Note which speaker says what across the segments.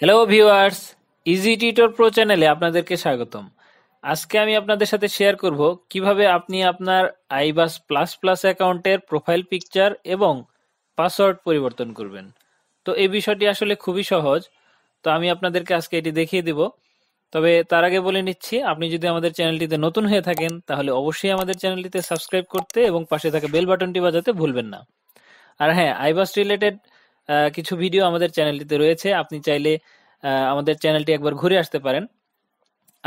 Speaker 1: hello viewers easy tutor pro চ্যানেলে আপনাদেরকে স্বাগতম আজকে আমি আপনাদের সাথে শেয়ার করব কিভাবে আপনি আপনার আইবাস প্লাস প্লাস অ্যাকাউন্টের প্রোফাইল পিকচার এবং পাসওয়ার্ড পরিবর্তন করবেন তো এই বিষয়টি আসলে খুবই সহজ তো আমি আপনাদেরকে আজকে এটি দেখিয়ে দিব তবে তার আগে বলে নিচ্ছি আপনি যদি আমাদের চ্যানেলটিতে নতুন হয়ে থাকেন তাহলে অবশ্যই আমাদের চ্যানেলটিতে সাবস্ক্রাইব করতে এবং পাশে থাকা বেল বাটনটি বাজাতে ভুলবেন না আর হ্যাঁ আইবাস রিলেটেড কিছু ভিডিও আমাদের চ্যানেলটিতে রয়েছে আপনি চাইলে আমাদের চ্যানেলটি একবার ঘুরে আসতে পারেন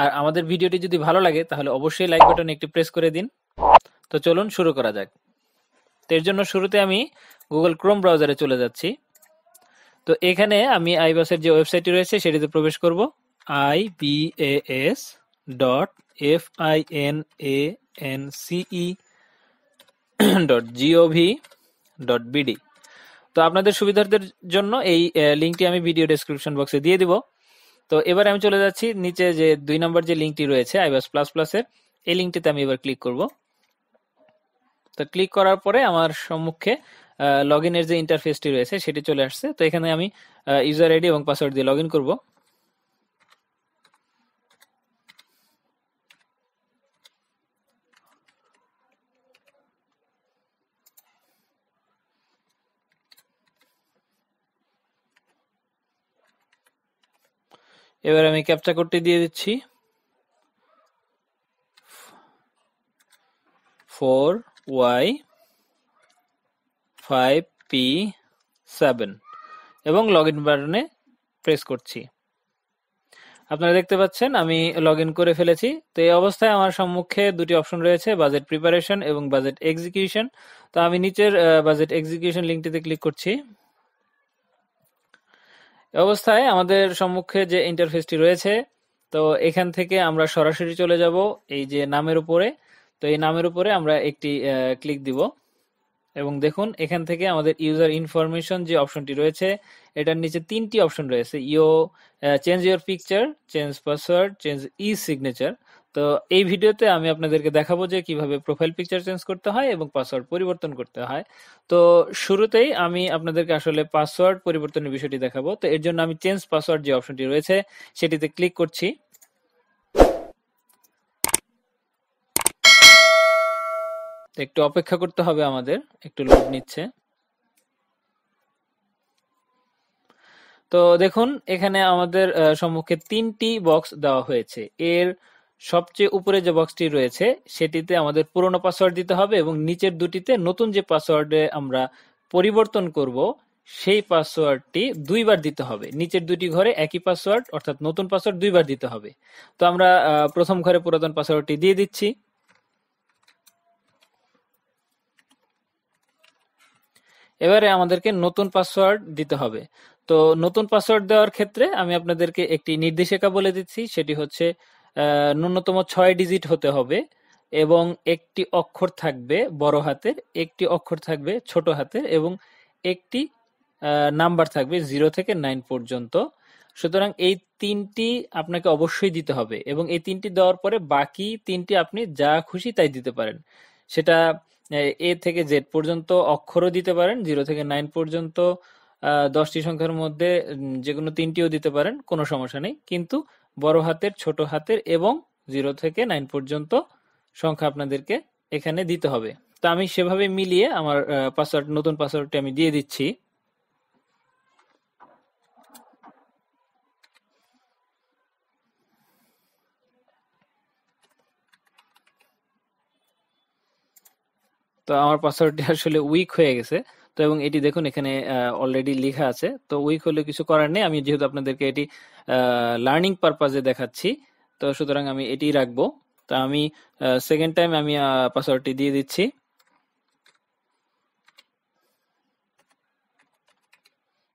Speaker 1: আর আমাদের ভিডিওটি যদি ভালো লাগে তাহলে অবশ্যই লাইক বাটন একটি প্রেস করে দিন তো চলুন শুরু করা যাক তো এর জন্য শুরুতে আমি গুগল ক্রোম ব্রাউজারে চলে যাচ্ছি তো এখানে আমি আইবাসের যে ওয়েবসাইটটি রয়েছে সেটিতে প্রবেশ করব I B S dot F I N A N C E dot G O V dot B D তো আপনাদের সুবিধার্থের জন্য এই লিঙ্কটি আমি ভিডিও ডেসক্রিপশন বক্সে দিয়ে দিব তো এবার আমি চলে যাচ্ছি নিচে যে দুই নম্বর যে লিঙ্কটি রয়েছে আইবাস প্লাস প্লাসের এই লিঙ্কটিতে আমি এবার ক্লিক করব তো ক্লিক করার পরে আমার সম্মুখে লগ ইনের যে ইন্টারফেসটি রয়েছে সেটি চলে আসছে তো এখানে আমি ইউজার আইডি এবং পাসওয়ার্ড দিয়ে লগ ইন করবো এবার আমি ক্যাপচা কোডটি দিয়ে দিচ্ছি four Y five P seven এবং লগ ইন বাটনে প্রেস করছি আপনারা দেখতে পাচ্ছেন আমি লগ ইন করে ফেলেছি তো এই অবস্থায় আমার সম্মুখে দুটি অপশন রয়েছে বাজেট প্রিপারেশন এবং বাজেট এক্সিকিউশন তো আমি নিচের বাজেট এক্সিকিউশন লিঙ্কটিতে ক্লিক করছি অবস্থায় আমাদের সম্মুখে যে ইন্টারফেসটি রয়েছে তো এখান থেকে আমরা সরাসরি চলে যাব এই যে নামের উপরে তো এই নামের উপরে আমরা একটি ক্লিক দিব এবং দেখুন এখান থেকে আমাদের ইউজার ইনফরমেশন যে অপশনটি রয়েছে এটার নিচে তিনটি অপশন রয়েছে ইও change your picture change password change e signature তো এই ভিডিওতে আমি আপনাদেরকে দেখাবো যে কিভাবে প্রোফাইল পিকচার চেঞ্জ করতে হয় এবং পাসওয়ার্ড পরিবর্তন করতে হয় তো শুরুতেই আমি আপনাদেরকে আসলে পাসওয়ার্ড পরিবর্তনের বিষয়টি দেখাবো তো এর জন্য আমি চেঞ্জ পাসওয়ার্ড যে অপশনটি রয়েছে সেটিতে ক্লিক করছি একটু অপেক্ষা করতে হবে আমাদের একটু লোড নিচ্ছে তো দেখুন এখানে আমাদের সম্মুখে তিনটি বক্স দেওয়া হয়েছে এর সবচেয়ে উপরে যে বক্সটি রয়েছে সেটিতে আমাদের পুরনো পাসওয়ার্ড দিতে হবে এবং নিচের দুটিতে নতুন যে পাসওয়ার্ডে আমরা পরিবর্তন করব সেই পাসওয়ার্ডটি দুইবার দিতে হবে নিচের দুটি ঘরে একই পাসওয়ার্ড অর্থাৎ নতুন পাসওয়ার্ড দুইবার দিতে হবে তো আমরা প্রথম ঘরে পুরাতন পাসওয়ার্ডটি দিয়ে দিচ্ছি এবারে আমাদেরকে নতুন পাসওয়ার্ড দিতে হবে তো নতুন পাসওয়ার্ড দেওয়ার ক্ষেত্রে আমি আপনাদেরকে একটি নির্দেশিকা বলে দিচ্ছি সেটি হচ্ছে ন্যূনতম ছয় ডিজিট হতে হবে এবং একটি অক্ষর থাকবে বড় হাতের একটি অক্ষর থাকবে ছোট হাতের এবং একটি নাম্বার থাকবে জিরো থেকে নাইন পর্যন্ত সুতরাং এই তিনটি আপনাকে অবশ্যই দিতে হবে এবং এই তিনটি দেওয়ার পরে বাকি তিনটি আপনি যা খুশি তাই দিতে পারেন সেটা এ থেকে জেড পর্যন্ত অক্ষরও দিতে পারেন জিরো থেকে নাইন পর্যন্ত দশটি সংখ্যার মধ্যে যে কোনো তিনটিও দিতে পারেন কোনো সমস্যা নেই কিন্তু বড় হাতের ছোট হাতের এবং জিরো থেকে নাইন পর্যন্ত সংখ্যা আপনাদেরকে এখানে দিতে হবে তো আমি সেভাবে মিলিয়ে আমার পাসওয়ার্ড নতুন পাসওয়ার্ডটি আমি দিয়ে দিচ্ছি তো আমার পাসওয়ার্ডটি আসলে উইক হয়ে গেছে তো এবং এটি দেখুন এখানে অলরেডি লেখা আছে তো উইক হলে কিছু করার নেই আমি যেহেতু আপনাদেরকে এটি লার্নিং পারপাজে দেখাচ্ছি তো সুতরাং আমি এটি রাখবো তো আমি সেকেন্ড টাইম আমি পাসওয়ার্ডটি দিয়ে দিচ্ছি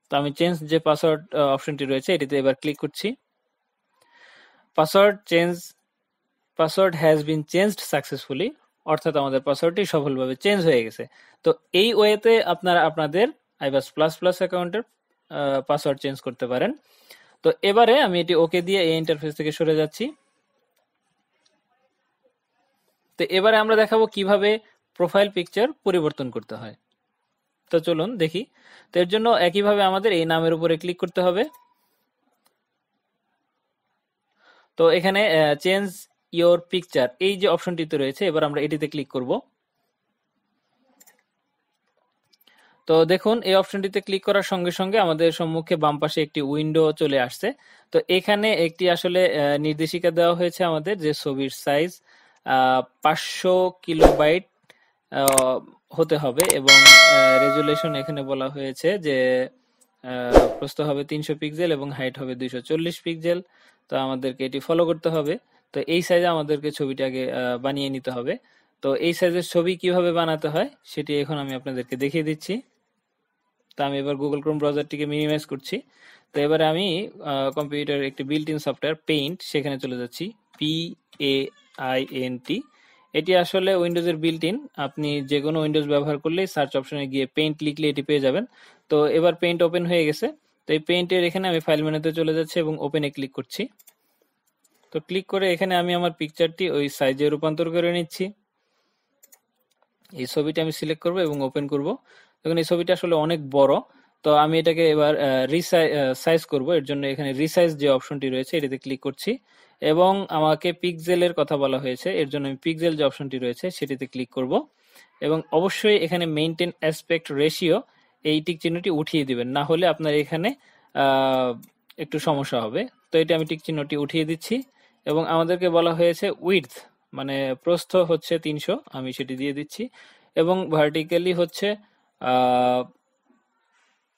Speaker 1: তো আমি চেঞ্জ যে পাসওয়ার্ড অপশনটি রয়েছে এটিতে এবার ক্লিক করছি password change password has been changed successfully অর্থাৎ আমাদের পাসওয়ার্ডটি সফলভাবে চেঞ্জ হয়ে গেছে তো এই ওয়েতে আপনারা আপনাদের আইবাস প্লাস প্লাস অ্যাকাউন্টের পাসওয়ার্ড চেঞ্জ করতে পারেন তো এবারে আমি এটি ওকে দিয়ে এই ইন্টারফেস থেকে সরে যাচ্ছি তো এবারে আমরা দেখাবো কিভাবে প্রোফাইল পিকচার পরিবর্তন করতে হয় তো চলুন দেখি তো এর জন্য একইভাবে আমাদের এই নামের উপরে ক্লিক করতে হবে তো এখানে চেঞ্জ ইয়োর পিকচার এই যে অপশনটিতে রয়েছে এবার আমরা এটিতে ক্লিক করব তো দেখুন এই অপশনটিতে ক্লিক করার সঙ্গে সঙ্গে আমাদের সম্মুখে বাম পাশে একটি উইন্ডো চলে আসছে তো এখানে একটি আসলে নির্দেশিকা দেওয়া হয়েছে আমাদের যে ছবির সাইজ পাঁচশো কিলোবাইট হতে হবে এবং রেজুলেশন এখানে বলা হয়েছে যে প্রস্ত হবে তিনশো পিকজেল এবং হাইট হবে দুইশো চল্লিশ পিকজেল তো আমাদেরকে এটি ফলো করতে হবে তো এই সাইজে আমাদেরকে ছবিটাকে বানিয়ে নিতে হবে তো এই সাইজের ছবি কিভাবে বানাতে হয় সেটি এখন আমি আপনাদেরকে দেখিয়ে দিচ্ছি তো আমি এবার গুগল ক্রোম ব্রাউজারটিকে মিনিমাইজ করছি তো এবারে আমি কম্পিউটার একটি বিল্ট ইন সফটওয়্যার পেইন্ট সেখানে চলে যাচ্ছি P A I N T এটি আসলে উইন্ডোজের বিল্ট ইন আপনি যে কোনো উইন্ডোজ ব্যবহার করলেই সার্চ অপশনে গিয়ে পেইন্ট লিখলে এটি পেয়ে যাবেন তো এবার পেইন্ট ওপেন হয়ে গেছে তো এই পেইন্টের এখানে আমি ফাইল মেনুতে চলে যাচ্ছি এবং ওপেনে ক্লিক করছি তো ক্লিক করে এখানে আমি আমার পিকচারটি ওই সাইজে রূপান্তর করে নিচ্ছি এই ছবিটা আমি সিলেক্ট করব এবং ওপেন করব দেখুন এই ছবিটা আসলে অনেক বড় তো আমি এটাকে এবার রিসাইজ করব এর জন্য এখানে রিসাইজ যে অপশনটি রয়েছে এটাতে ক্লিক করছি এবং আমাকে পিকজেলের কথা বলা হয়েছে এর জন্য আমি পিকজেল যে অপশনটি রয়েছে সেটিতে ক্লিক করব এবং অবশ্যই এখানে মেইনটেন অ্যাসপেক্ট রেশিও এই টিক চিহ্নটি উঠিয়ে দিবেন না হলে আপনার এখানে একটু সমস্যা হবে তো এটা আমি টিক চিহ্নটি উঠিয়ে দিচ্ছি এবং আমাদেরকে বলা হয়েছে উইথ মানে প্রস্থ হচ্ছে তিনশো আমি সেটি দিয়ে দিচ্ছি এবং ভার্টিক্যালি হচ্ছে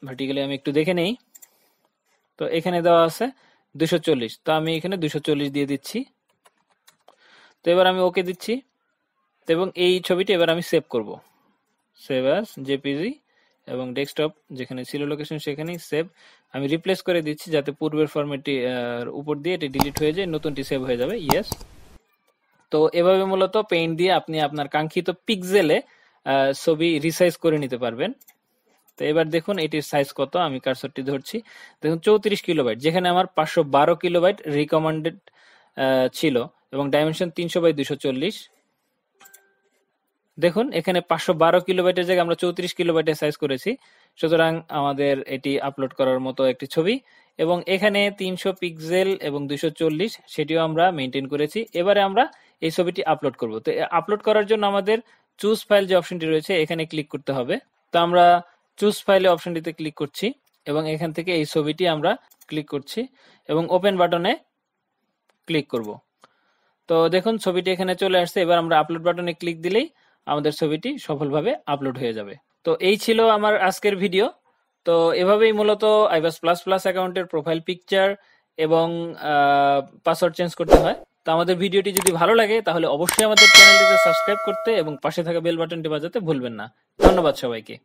Speaker 1: ভার্টিক্যালি আমি একটু দেখে নেই তো এখানে দেওয়া আছে দুশো চল্লিশ তো আমি এখানে দুশো চল্লিশ দিয়ে দিচ্ছি তো এবার আমি ওকে দিচ্ছি এবং এই ছবিটি এবার আমি সেভ করব সেভ অ্যাজ জেপিজি এবং ডেস্কটপ যেখানে ছিল লোকেশন সেখানেই সেভ আমি রিপ্লেস করে দিচ্ছি যাতে পূর্বের ফরম্যাটটি উপর দিয়ে এটি ডিলিট হয়ে যায় নতুনটি সেভ হয়ে যাবে ইয়েস তো এভাবে মূলত পেইন্ট দিয়ে আপনি আপনার কাঙ্ক্ষিত পিক্সেলে ছবি রিসাইজ করে নিতে পারবেন তো এবার দেখুন এটির সাইজ কত আমি কারসরটি ধরছি দেখুন চৌত্রিশ কিলোবাইট যেখানে আমার পাঁচশো বারো কিলোবাইট রিকমেন্ডেড ছিল এবং ডাইমেনশন তিনশো বাই দুশো চল্লিশ দেখুন এখানে পাঁচশো বারো কিলোবাইটের জায়গায় আমরা চৌত্রিশ কিলোবাইটের সাইজ করেছি সুতরাং আমাদের এটি আপলোড করার মতো একটি ছবি এবং এখানে তিনশো পিক্সেল এবং দুইশো চল্লিশ সেটিও আমরা মেনটেন করেছি এবারে আমরা এই ছবিটি আপলোড করব তো আপলোড করার জন্য আমাদের চুজ ফাইল যে অপশনটি রয়েছে এখানে ক্লিক করতে হবে তো আমরা চুজ ফাইলে অপশনটিতে ক্লিক করছি এবং এখান থেকে এই ছবিটি আমরা ক্লিক করছি এবং ওপেন বাটনে ক্লিক করব তো দেখুন ছবিটি এখানে চলে আসছে এবার আমরা আপলোড বাটনে ক্লিক দিলেই আমাদের ছবিটি সফলভাবে আপলোড হয়ে যাবে তো এই ছিল আমার আজকের ভিডিও তো এভাবেই মূলত আইবাস প্লাস প্লাস অ্যাকাউন্টের প্রোফাইল পিকচার এবং পাসওয়ার্ড চেঞ্জ করতে হয় তো আমাদের ভিডিওটি যদি ভালো লাগে তাহলে অবশ্যই আমাদের চ্যানেলটিকে সাবস্ক্রাইব করতে এবং পাশে থাকা বেল বাটনটি বাজাতে ভুলবেন না ধন্যবাদ সবাইকে